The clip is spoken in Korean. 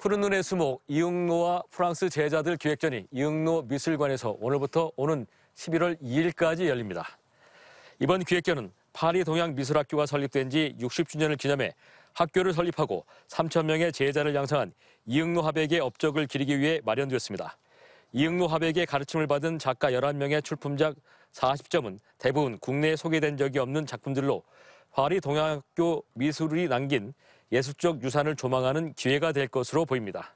푸른 눈의 수목 이응로와 프랑스 제자들 기획전이 이응로 미술관에서 오늘부터 오는 11월 2일까지 열립니다. 이번 기획전은 파리 동양미술학교가 설립된 지 60주년을 기념해 학교를 설립하고 3천 명의 제자를 양성한 이응로 화백의 업적을 기리기 위해 마련되었습니다. 이응로 화백의 가르침을 받은 작가 11명의 출품작 40점은 대부분 국내에 소개된 적이 없는 작품들로 화리 동양학교 미술이 남긴 예술적 유산을 조망하는 기회가 될 것으로 보입니다.